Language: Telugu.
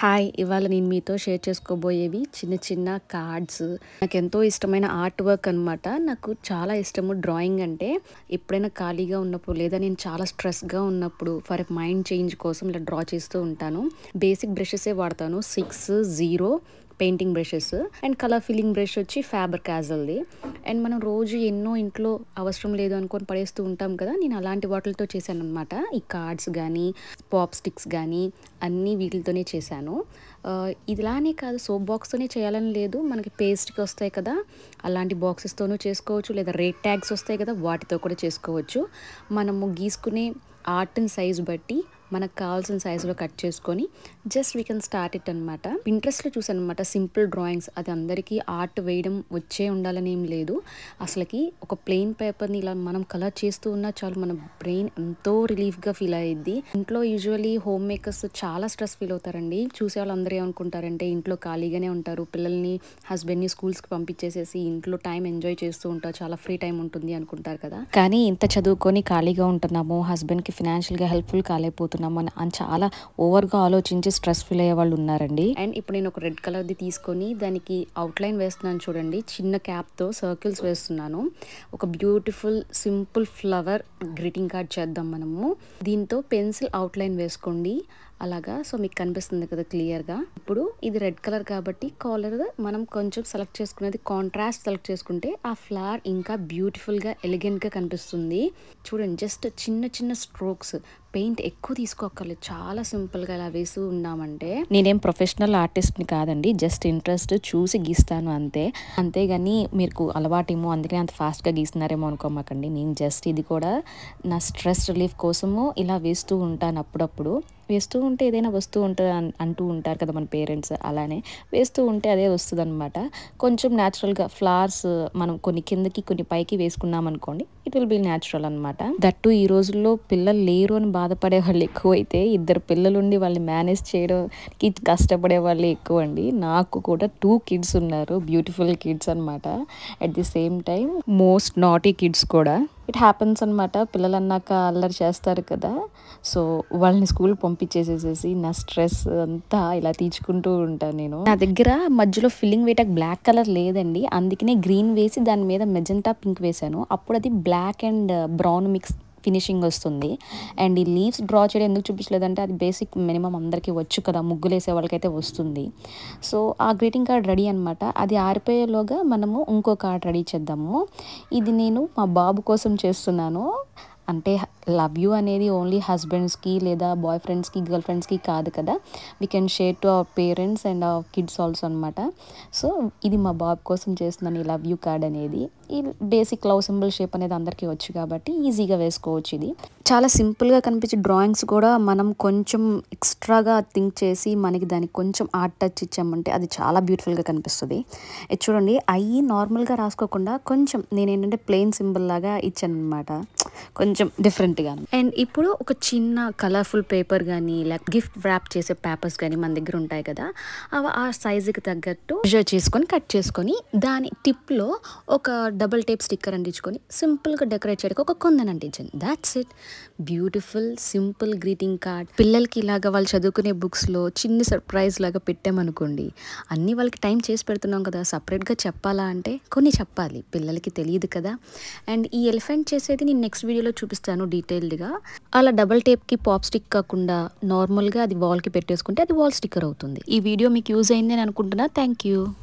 హాయ్ ఇవాళ నేను మీతో షేర్ చేసుకోబోయేవి చిన్న చిన్న కార్డ్స్ నాకు ఎంతో ఇష్టమైన ఆర్ట్ వర్క్ అనమాట నాకు చాలా ఇష్టము డ్రాయింగ్ అంటే ఎప్పుడైనా ఖాళీగా ఉన్నప్పుడు లేదా నేను చాలా స్ట్రెస్గా ఉన్నప్పుడు ఫర్ మైండ్ చేంజ్ కోసం ఇలా డ్రా చేస్తూ ఉంటాను బేసిక్ బ్రషెసే వాడతాను six zero painting brushes and colour filling brush వచ్చి ఫ్యాబర్ క్యాజల్ది అండ్ మనం రోజు ఎన్నో ఇంట్లో అవసరం లేదు అనుకొని పడేస్తూ ఉంటాం కదా నేను అలాంటి వాటిలతో చేశాను అనమాట ఈ కార్డ్స్ కానీ పాప్ స్టిక్స్ కానీ అన్నీ వీటితోనే చేశాను ఇలానే కాదు సోప్ బాక్స్తోనే చేయాలని లేదు మనకి పేస్ట్కి వస్తాయి కదా అలాంటి బాక్సెస్తోనూ చేసుకోవచ్చు లేదా రేట్ ట్యాగ్స్ వస్తాయి కదా వాటితో కూడా చేసుకోవచ్చు మనము గీసుకునే ఆర్ట్ అండ్ సైజ్ బట్టి మనకు కావాల్సిన సైజులో కట్ చేసుకొని just we can start it అనమాట ఇంట్రెస్ట్లో చూసాను అనమాట సింపుల్ డ్రాయింగ్స్ అది అందరికీ ఆర్ట్ వేయడం వచ్చే ఉండాలని ఏం లేదు అసలుకి ఒక ప్లెయిన్ పేపర్ని ఇలా మనం కలర్ చేస్తూ ఉన్నా చాలు మన బ్రెయిన్ ఎంతో రిలీఫ్గా ఫీల్ అయ్యిద్ది ఇంట్లో యూజువలీ హోమ్ మేకర్స్ చాలా స్ట్రెస్ ఫీల్ అవుతారండి చూసే వాళ్ళు అందరూ ఏమనుకుంటారంటే ఇంట్లో ఖాళీగానే ఉంటారు పిల్లల్ని హస్బెండ్ని స్కూల్స్కి పంపించేసేసి ఇంట్లో టైం ఎంజాయ్ చేస్తూ ఉంటారు చాలా ఫ్రీ టైం ఉంటుంది అనుకుంటారు కదా కానీ ఇంత చదువుకొని ఖాళీగా ఉంటున్నాము హస్బెండ్కి ఫినాన్షియల్గా హెల్ప్ఫుల్ కాలేకపోతుంది అయిపోతున్నాము అని చాలా ఓవర్గా ఆలోచించి స్ట్రెస్ ఫీల్ అయ్యే వాళ్ళు ఉన్నారండి అండ్ ఇప్పుడు నేను ఒక రెడ్ కలర్ది తీసుకొని దానికి అవుట్లైన్ వేస్తున్నాను చూడండి చిన్న క్యాప్తో సర్కిల్స్ వేస్తున్నాను ఒక beautiful simple flower greeting card చేద్దాం మనము దీంతో పెన్సిల్ అవుట్లైన్ వేసుకోండి అలాగా సో మీకు కనిపిస్తుంది కదా క్లియర్గా ఇప్పుడు ఇది రెడ్ కలర్ కాబట్టి కాలర్ మనం కొంచెం సెలెక్ట్ చేసుకునేది కాంట్రాస్ట్ సెలెక్ట్ చేసుకుంటే ఆ ఫ్లవర్ ఇంకా బ్యూటిఫుల్గా ఎలిగెంట్గా కనిపిస్తుంది చూడండి జస్ట్ చిన్న చిన్న స్ట్రోక్స్ పెయింట్ ఎక్కువ తీసుకోకర్లేదు చాలా సింపుల్గా ఇలా వేసి ఉన్నామంటే నేనేం ప్రొఫెషనల్ ఆర్టిస్ట్ని కాదండి జస్ట్ ఇంట్రెస్ట్ చూసి గీస్తాను అంతే అంతేగాని మీకు అలవాటేమో అందుకనే అంత ఫాస్ట్గా గీస్తున్నారేమో అనుకోమాకండి నేను జస్ట్ ఇది కూడా నా స్ట్రెస్ రిలీఫ్ కోసము ఇలా వేస్తూ ఉంటాను అప్పుడప్పుడు వేస్తూ ఉంటే ఏదైనా వస్తూ ఉంటుంది అంటూ ఉంటారు కదా మన పేరెంట్స్ అలానే వేస్తూ ఉంటే అదే వస్తుంది అనమాట కొంచెం న్యాచురల్గా ఫ్లవర్స్ మనం కొన్ని కిందకి కొన్ని పైకి వేసుకున్నాం అనుకోండి ఇట్ విల్ బీ న్యాచురల్ అనమాట దట్టు ఈ రోజుల్లో పిల్లలు లేరు అని బాధపడే వాళ్ళు ఎక్కువైతే ఇద్దరు పిల్లలుండి వాళ్ళని మేనేజ్ చేయడానికి కష్టపడే వాళ్ళు ఎక్కువ అండి నాకు కూడా టూ కిడ్స్ ఉన్నారు బ్యూటిఫుల్ కిడ్స్ అనమాట at the same time most naughty kids కూడా ఇట్ హ్యాపెన్స్ అనమాట పిల్లలు అన్నాక అల్లరి చేస్తారు కదా సో వాళ్ళని స్కూల్ పంపించేసేసేసి నా స్ట్రెస్ అంతా ఇలా తీర్చుకుంటూ ఉంటాను నేను నా దగ్గర మధ్యలో ఫిల్లింగ్ వేయటానికి బ్లాక్ కలర్ లేదండి అందుకనే గ్రీన్ వేసి దాని మీద మెజెంటా పింక్ వేశాను అప్పుడు అది black and brown mix finishing వస్తుంది అండ్ ఈ లీవ్స్ డ్రా చేయడం ఎందుకు చూపించలేదంటే అది బేసిక్ మినిమం అందరికీ వచ్చు కదా ముగ్గులు వేసే వాళ్ళకైతే వస్తుంది సో ఆ గ్రీటింగ్ కార్డ్ రెడీ అనమాట అది ఆరిపోయేలోగా మనము ఇంకో కార్డ్ రెడీ చేద్దాము ఇది నేను మా బాబు కోసం చేస్తున్నాను అంటే లవ్ యూ అనేది ఓన్లీ హస్బెండ్స్కి లేదా బాయ్ ఫ్రెండ్స్కి గర్ల్ ఫ్రెండ్స్కి కాదు కదా we can share to our parents and our kids also అనమాట సో ఇది మా బాబు కోసం చేస్తున్నాను ఈ లవ్ యూ కార్డ్ అనేది ఈ బేసిక్ లవ్ సింబల్ షేప్ అనేది అందరికీ వచ్చు కాబట్టి ఈజీగా వేసుకోవచ్చు ఇది చాలా సింపుల్గా కనిపించే డ్రాయింగ్స్ కూడా మనం కొంచెం ఎక్స్ట్రాగా థింక్ చేసి మనకి దానికి కొంచెం ఆర్ట్ టచ్ ఇచ్చామంటే అది చాలా బ్యూటిఫుల్గా కనిపిస్తుంది చూడండి అవి నార్మల్గా రాసుకోకుండా కొంచెం నేను ఏంటంటే ప్లెయిన్ సింబల్ లాగా ఇచ్చాను అనమాట కొంచెం డిఫరెంట్గా అండ్ ఇప్పుడు ఒక చిన్న కలర్ఫుల్ పేపర్ కానీ లేక గిఫ్ట్ వ్రాప్ చేసే పేపర్స్ కానీ మన దగ్గర ఉంటాయి కదా అవి ఆ సైజుకి తగ్గట్టు మెజర్ చేసుకొని కట్ చేసుకొని దాని టిప్లో ఒక డబుల్ టేప్ స్టిక్కర్ అంటించుకొని సింపుల్గా డెకరేట్ చేయడానికి ఒక కొందని అంటించాను that's it beautiful simple greeting card పిల్లలకి ఇలాగా వాళ్ళు చదువుకునే బుక్స్లో చిన్న సర్ప్రైజ్ లాగా పెట్టామనుకోండి అన్నీ వాళ్ళకి టైం చేసి పెడుతున్నాం కదా సపరేట్గా చెప్పాలా అంటే కొన్ని చెప్పాలి పిల్లలకి తెలియదు కదా అండ్ ఈ ఎలిఫెంట్ చేసేది నేను నెక్స్ట్ వీడియోలో చూపిస్తాను డీటెయిల్డ్గా అలా డబల్ టేప్కి పాప్ స్టిక్ కాకుండా నార్మల్గా అది వాల్కి పెట్టేసుకుంటే అది వాల్ స్టిక్కర్ అవుతుంది ఈ వీడియో మీకు యూజ్ అయిందని అనుకుంటున్నా థ్యాంక్